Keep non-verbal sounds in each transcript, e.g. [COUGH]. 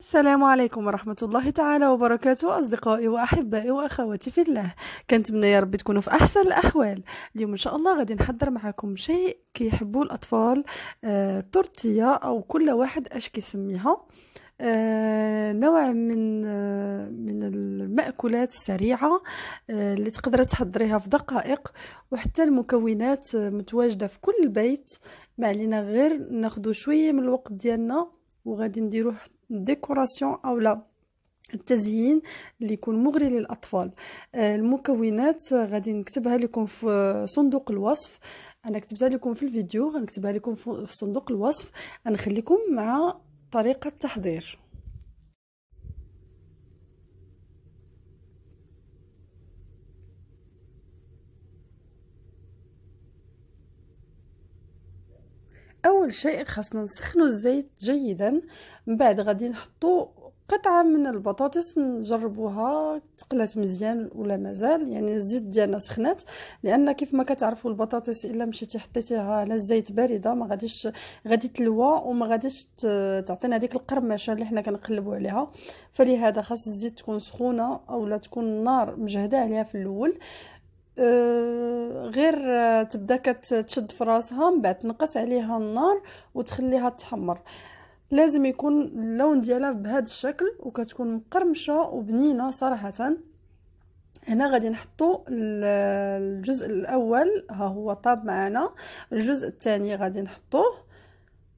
السلام عليكم ورحمة الله تعالى وبركاته أصدقائي وأحبائي وأخواتي في الله كنتمنى يا ربي تكونوا في أحسن الأحوال اليوم إن شاء الله غادي نحضر معكم شيء كيحبوا الأطفال آه، تورتية أو كل واحد أش كيسميها آه، نوع من آه، من المأكولات السريعة آه، اللي تقدر تحضريها في دقائق وحتى المكونات متواجدة في كل بيت ما علينا غير ناخدو شوية من الوقت ديالنا وغادي نديروه ديكوراسيون او لا التزيين اللي يكون مغري للاطفال آه، المكونات غادي نكتبها لكم في صندوق الوصف انا كتبتها لكم في الفيديو غنكتبها لكم في صندوق الوصف غنخليكم مع طريقه التحضير اول شيء خاصنا نسخنوا الزيت جيدا من بعد غادي نحطوا قطعه من البطاطس نجربوها تقلات مزيان ولا مازال يعني الزيت ديالنا سخنات لان كيف ما كتعرفوا البطاطس الا مشيتي حطيتيها على الزيت بارده ما غاديش غادي تلوى وما غاديش تعطينا هذيك القرمشه اللي حنا كنقلبوا عليها فلهذا خاص الزيت تكون سخونه اولا تكون النار مجهده عليها في الاول آه، غير تبدا كتشد في راسها من بعد تنقص عليها النار وتخليها تحمر لازم يكون اللون ديالها بهذا الشكل وكتكون مقرمشه وبنينه صراحه هنا غادي نحطو الجزء الاول ها هو طاب معنا الجزء الثاني غادي نحطوه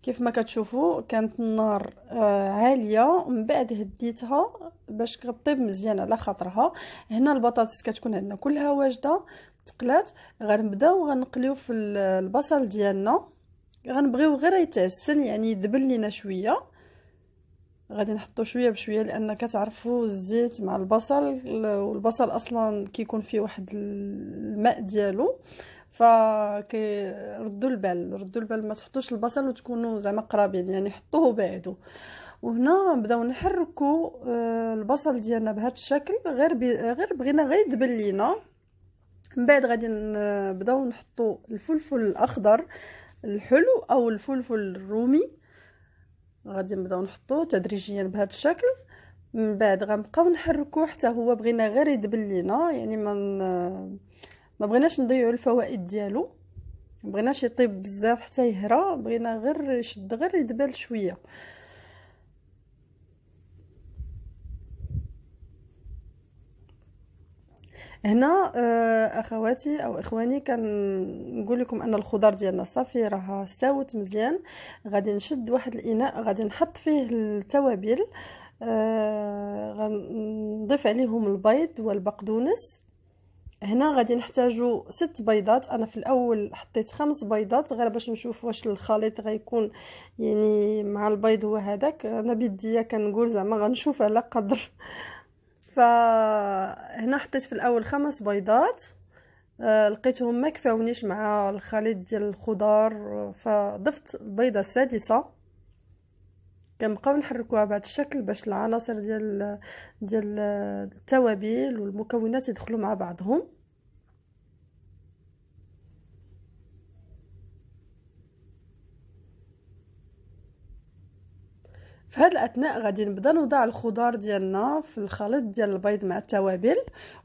كيف ما كتشوفوا كانت النار آه، عاليه من بعد هديتها باش كطيب مزيان على خاطرها هنا البطاطس كتكون عندنا كلها واجده تقلات غنبداو غنقليو في البصل ديالنا غنبغيو غير يتعسل يعني يدبل لينا شويه غادي نحطو شويه بشويه لان كتعرفوا الزيت مع البصل والبصل اصلا كيكون فيه واحد الماء ديالو فكيردوا البال ردوا البال ما تحطوش البصل وتكونوا زعما قرابين يعني حطوه بعدو وهنا نبداو نحركوا آه، البصل ديالنا بهذا الشكل غير غير بغينا غير يدبل لينا من بعد غادي نبداو نحطوا الفلفل الاخضر الحلو او الفلفل الرومي غادي نبداو نحطوه تدريجيا بهذا الشكل من بعد غنبقاو نحركوه حتى هو بغينا غير يدبل لينا يعني ما ما بغيناش نضيعوا الفوائد ديالو ما بغيناش يطيب بزاف حتى يهرى بغينا غير يشد غير يدبل شويه هنا آه، اخواتي او اخواني كنقول لكم ان الخضر ديالنا صافي راه استوت مزيان غادي نشد واحد الاناء غادي نحط فيه التوابل آه غنضيف عليهم البيض والبقدونس هنا غادي نحتاجو ست بيضات انا في الاول حطيت خمس بيضات غير باش نشوف واش الخليط غيكون يعني مع البيض هو هذاك انا بيديا كنقول زعما غنشوف على قدر فهنا حطيت في الاول خمس بيضات آه، لقيتهم ما كفاونيش مع الخليط ديال الخضار فضفت البيضه السادسه كنبقاو نحركوها بهذا الشكل باش العناصر ديال ديال التوابل والمكونات يدخلوا مع بعضهم في هذا الاثناء غادي نبدا نوضع الخضار ديالنا في الخليط ديال البيض مع التوابل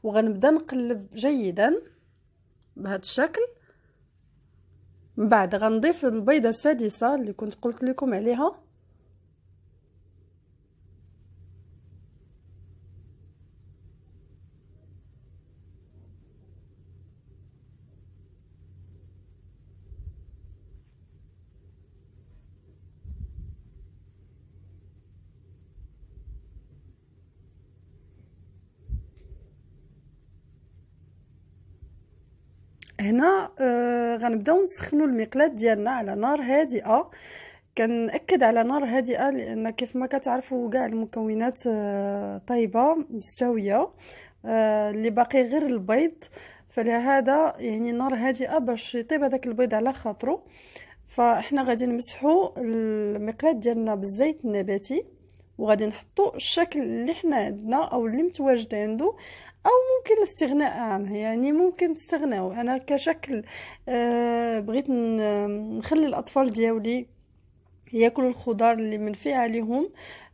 وغنبدا نقلب جيدا بهذا الشكل من بعد غنضيف البيضه السادسه اللي كنت قلت لكم عليها هنا آه، غنبداو نسخنوا المقلاه ديالنا على نار هادئه كنأكد على نار هادئه لان كيف ما كتعرفوا كاع المكونات آه، طيبه مستويه آه، اللي باقي غير البيض فلهذا يعني نار هادئه باش يطيب هذاك البيض على خاطرو فاحنا غادي نمسحوا المقلاه ديالنا بالزيت النباتي وغادي نحطوا الشكل اللي حنا عندنا او اللي متواجد عنده او ممكن الاستغناء عنها يعني ممكن تستغناو انا كشكل آه، بغيت نخلي الاطفال دياولي ياكلوا الخضار اللي منفيه عليهم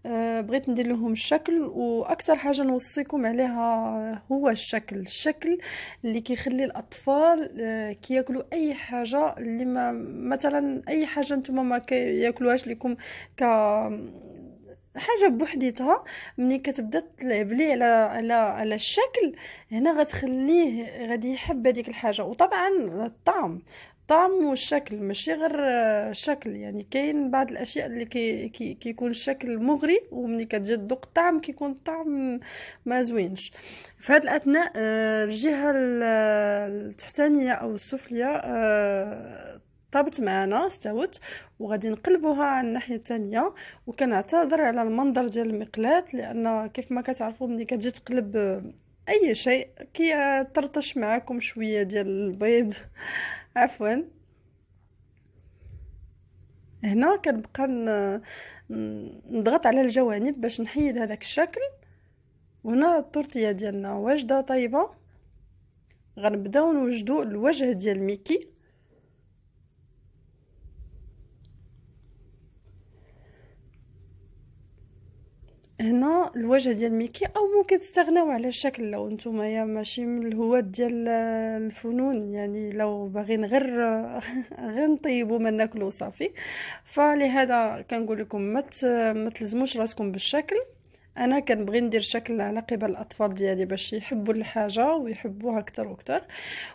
آه، بغيت ندير لهم الشكل واكثر حاجه نوصيكم عليها هو الشكل الشكل اللي كيخلي الاطفال آه، كياكلوا اي حاجه اللي ما مثلا اي حاجه نتوما ما كياكلوهاش لكم ك حاجه بوحديتها ملي كتبدا تلعب ليه على على على الشكل هنا غتخليه غادي يحب هذيك الحاجه وطبعا الطعم الطعم والشكل ماشي غير الشكل يعني كاين بعض الاشياء اللي كي كي كيكون الشكل مغري وملي كتجي تذوق الطعم كيكون الطعم ما زوينش في هذه الاثناء آه، الجهه التحتانيه او السفليه آه، طابت معنا استوت وغادي نقلبوها على الناحيه الثانيه وكنعتذر على المنظر ديال المقلات لان كيف ما كتعرفوا ملي كتجي تقلب آه، اي شيء كيطرطش معاكم شويه ديال البيض [LAUGHS] عفوا هنا كنبقى نضغط على الجوانب باش نحيد هذاك الشكل وهنا التورتيه ديالنا واجده طيبه غنبداو نوجدو الوجه ديال ميكي هنا الوجه ديال ميكي او ممكن تستغناو على الشكل لو نتوما يا ماشي من الهواة ديال الفنون يعني لو باغيين غير [LAUGHS] غير نطيبو ما ناكلو صافي فلهذا كنقول لكم ما مت تلزموش راسكم بالشكل انا كنبغي ندير شكل على قبل الاطفال ديالي باش يحبوا الحاجه ويحبوها اكثر واكثر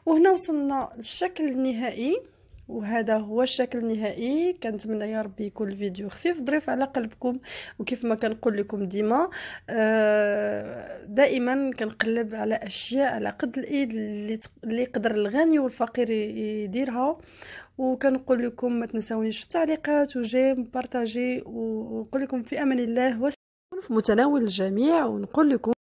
وهنا وصلنا للشكل النهائي وهذا هو الشكل النهائي كنتمنى يا ربي يكون الفيديو خفيف ظريف على قلبكم وكيف ما كنقول لكم ديما آه، دائما كنقلب على اشياء على قد الايد اللي يقدر الغني والفقير يديرها وكنقول لكم ما تنساونيش في التعليقات وجيم بارطاجي ونقول لكم في امان الله في متناول الجميع ونقول لكم